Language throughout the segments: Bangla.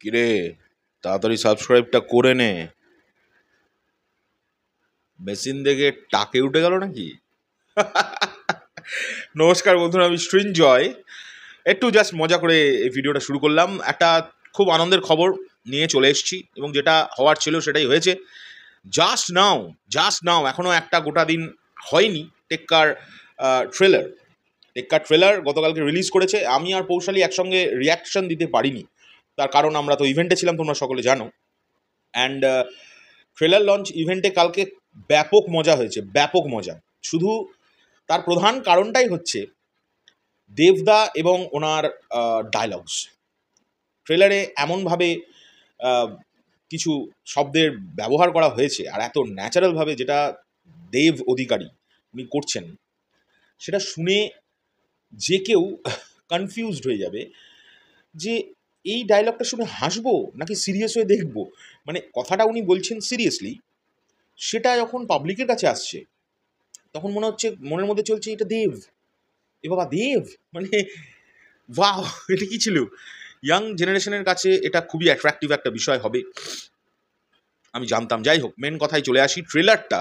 কিরে তাড়াতাড়ি সাবস্ক্রাইবটা করে নে মেশিন দেখে টাকে উঠে গেল নাকি নমস্কার বন্ধুরা আমি জয় একটু জাস্ট মজা করে এই ভিডিওটা শুরু করলাম একটা খুব আনন্দের খবর নিয়ে চলে এসেছি এবং যেটা হওয়ার ছিল সেটাই হয়েছে জাস্ট নাও জাস্ট নাও এখনও একটা গোটা দিন হয়নি টেক্কার ট্রেলার টেক্কার ট্রেলার গতকালকে রিলিজ করেছে আমি আর পৌশালী একসঙ্গে রিয়াকশন দিতে পারিনি তার কারণ আমরা তো ইভেন্টে ছিলাম তোমরা সকলে জানো অ্যান্ড ট্রেলার লঞ্চ ইভেন্টে কালকে ব্যাপক মজা হয়েছে ব্যাপক মজা শুধু তার প্রধান কারণটাই হচ্ছে দেবদা এবং ওনার ডায়লগস ট্রেলারে এমনভাবে কিছু শব্দের ব্যবহার করা হয়েছে আর এত ন্যাচারালভাবে যেটা দেব অধিকারী উনি করছেন সেটা শুনে যে কেউ কনফিউজড হয়ে যাবে যে এই ডায়লগটা শুনে হাসবো নাকি সিরিয়াস হয়ে দেখবো মানে কথাটা উনি বলছেন সিরিয়াসলি সেটা যখন পাবলিকের কাছে আসছে তখন মনে হচ্ছে মনের মধ্যে চলছে এটা দেব এ বাবা দেব মানে বা এটা কি ছিল ইয়াং জেনারেশনের কাছে এটা খুবই অ্যাট্রাক্টিভ একটা বিষয় হবে আমি জানতাম যাই হোক মেন কথায় চলে আসি ট্রেলারটা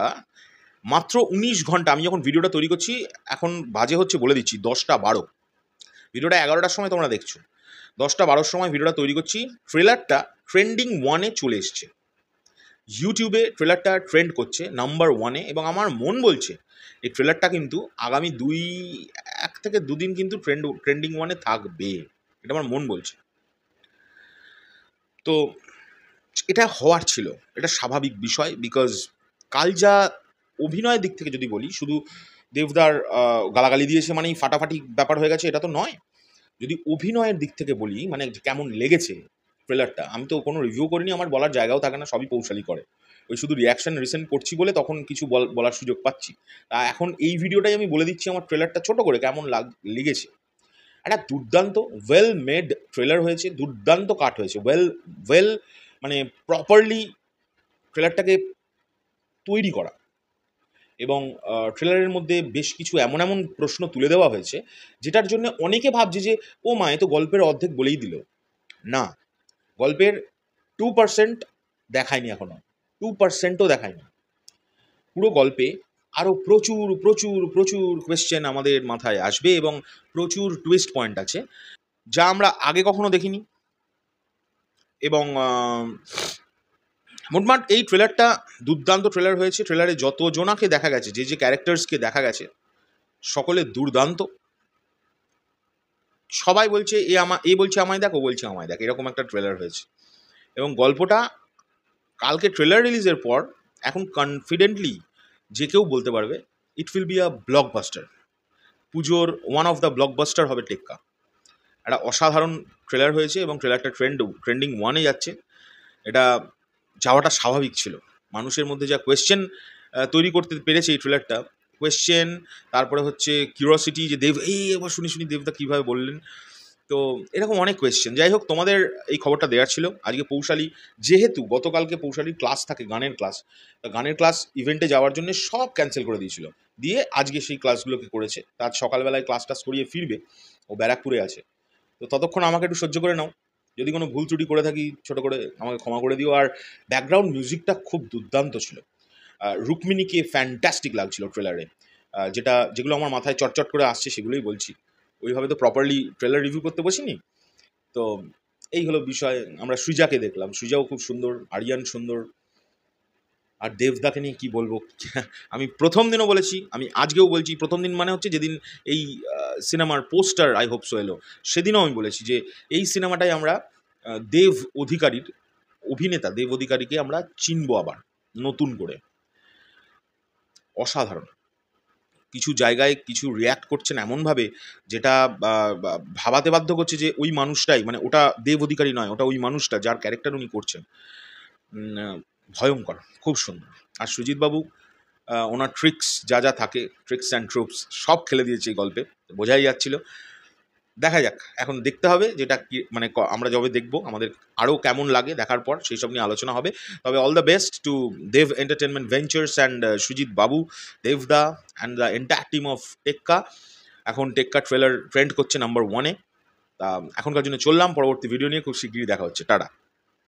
মাত্র উনিশ ঘন্টা আমি যখন ভিডিওটা তৈরি করছি এখন বাজে হচ্ছে বলে দিচ্ছি দশটা বারো ভিডিওটা এগারোটার সময় তোমরা দেখছো দশটা বারোর সময় ভিডিওটা তৈরি করছি ট্রেলারটা ট্রেন্ডিং ওয়ানে চলে এসছে ইউটিউবে ট্রেলারটা ট্রেন্ড করছে নাম্বার ওয়ানে এবং আমার মন বলছে এই ট্রেলারটা কিন্তু আগামী দুই এক থেকে দুদিন কিন্তু ট্রেন্ড ট্রেন্ডিং ওয়ানে থাকবে এটা আমার মন বলছে তো এটা হওয়ার ছিল এটা স্বাভাবিক বিষয় বিকজ কাল যা অভিনয়ের দিক থেকে যদি বলি শুধু দেবদার গালাগালি দিয়েছে মানেই ফাটাফাটি ব্যাপার হয়ে গেছে এটা তো নয় যদি অভিনয়ের দিক থেকে বলি মানে কেমন লেগেছে ট্রেলারটা আমি তো কোনো রিভিউ করিনি আমার বলার জায়গাও থাকে না সবই কৌশালই করে ওই শুধু রিয়াকশান রিসেন্ট করছি বলে তখন কিছু বলার সুযোগ পাচ্ছি তা এখন এই ভিডিওটাই আমি বলে দিচ্ছি আমার ট্রেলারটা ছোট করে কেমন লাগ লেগেছে একটা দুর্দান্ত ওয়েল মেড ট্রেলার হয়েছে দুর্দান্ত কাট হয়েছে ওয়েল ওয়েল মানে প্রপারলি ট্রেলারটাকে তৈরি করা এবং ট্রেলারের মধ্যে বেশ কিছু এমন এমন প্রশ্ন তুলে দেওয়া হয়েছে যেটার জন্য অনেকে ভাবছে যে ও মা এ তো গল্পের অর্ধেক বলেই দিল না গল্পের টু পার্সেন্ট দেখায়নি এখনও টু পার্সেন্টও দেখায়নি পুরো গল্পে আরও প্রচুর প্রচুর প্রচুর কোয়েশ্চেন আমাদের মাথায় আসবে এবং প্রচুর টুইস্ট পয়েন্ট আছে যা আমরা আগে কখনো দেখিনি এবং মোটমাট এই ট্রেলারটা দুর্দান্ত ট্রেলার হয়েছে ট্রেলারে যত জনাকে দেখা গেছে যে যে ক্যারেক্টার্সকে দেখা গেছে সকলে দুর্দান্ত সবাই বলছে এ আমা এ বলছে আমায় দেখ ও বলছে আমায় দেখ এরকম একটা ট্রেলার হয়েছে এবং গল্পটা কালকে ট্রেলার রিলিজের পর এখন কনফিডেন্টলি যে কেউ বলতে পারবে it will be a blockbuster পুজোর ওয়ান অফ দ্য ব্লকবাস্টার হবে টেক্কা একটা অসাধারণ ট্রেলার হয়েছে এবং ট্রেলারটা ট্রেন্ড ট্রেন্ডিং ওয়ানে যাচ্ছে এটা যাওয়াটা স্বাভাবিক ছিল মানুষের মধ্যে যা কোয়েশ্চেন তৈরি করতে পেরেছে এই ট্রেলারটা কোয়েশ্চেন তারপরে হচ্ছে কিউরিয়াসিটি যে দেব এই এবার শুনি শুনি দেবদা কীভাবে বললেন তো এরকম অনেক কোয়েশ্চেন যাই হোক তোমাদের এই খবরটা দেওয়ার ছিল আজকে পৌশালী যেহেতু গতকালকে পৌশালীর ক্লাস থাকে গানের ক্লাস তা গানের ক্লাস ইভেন্টে যাওয়ার জন্য সব ক্যান্সেল করে দিয়েছিল দিয়ে আজকে সেই ক্লাসগুলোকে করেছে তার সকালবেলায় ক্লাস টাস করিয়ে ফিরবে ও ব্যারাকপুরে আছে তো ততক্ষণ আমাকে একটু সহ্য করে নাও যদি কোনো ভুল ত্রুটি করে থাকি ছোট করে আমাকে ক্ষমা করে দিও আর ব্যাকগ্রাউন্ড মিউজিকটা খুব দুর্দান্ত ছিল রুক্মিণীকে ফ্যান্টাস্টিক লাগছিল ট্রেলারে যেটা যেগুলো আমার মাথায় চটচট করে আসছে সেগুলোই বলছি ওইভাবে তো প্রপারলি ট্রেলার রিভিউ করতে বসিনি তো এই হলো বিষয় আমরা সুজাকে দেখলাম সুজাও খুব সুন্দর আরিয়ান সুন্দর আর দেবদাকে নিয়ে কী বলবো আমি প্রথম দিনও বলেছি আমি আজকেও বলছি প্রথম দিন মানে হচ্ছে যেদিন এই সিনেমার পোস্টার আই হোপ সো এলো সেদিনও আমি বলেছি যে এই সিনেমাটাই আমরা দেব অধিকারীর অভিনেতা দেব অধিকারীকে আমরা চিনব আবার নতুন করে অসাধারণ কিছু জায়গায় কিছু রিয়্যাক্ট করছেন এমনভাবে যেটা ভাবাতে বাধ্য করছে যে ওই মানুষটাই মানে ওটা দেব অধিকারী নয় ওটা ওই মানুষটা যার ক্যারেক্টার উনি করছেন ভয়ঙ্কর খুব সুন্দর আর সুজিতবাবু ওনার ট্রিক্স যা যা থাকে ট্রিক্স অ্যান্ড ট্রুপস সব খেলে দিয়েছে এই গল্পে বোঝাই যাচ্ছিল দেখা যাক এখন দেখতে হবে যেটা কি মানে আমরা যবে দেখব আমাদের আরও কেমন লাগে দেখার পর সেই সব নিয়ে আলোচনা হবে তবে all the best to Dev entertainment ventures and Sujit babu da and the entire team of Tekka এখন টেক্কা ট্রেলার ট্রেন্ড করছে নাম্বার ওয়ানে তা এখনকার জন্য চললাম পরবর্তী ভিডিও নিয়ে খুব শিগগিরই দেখা হচ্ছে টাটা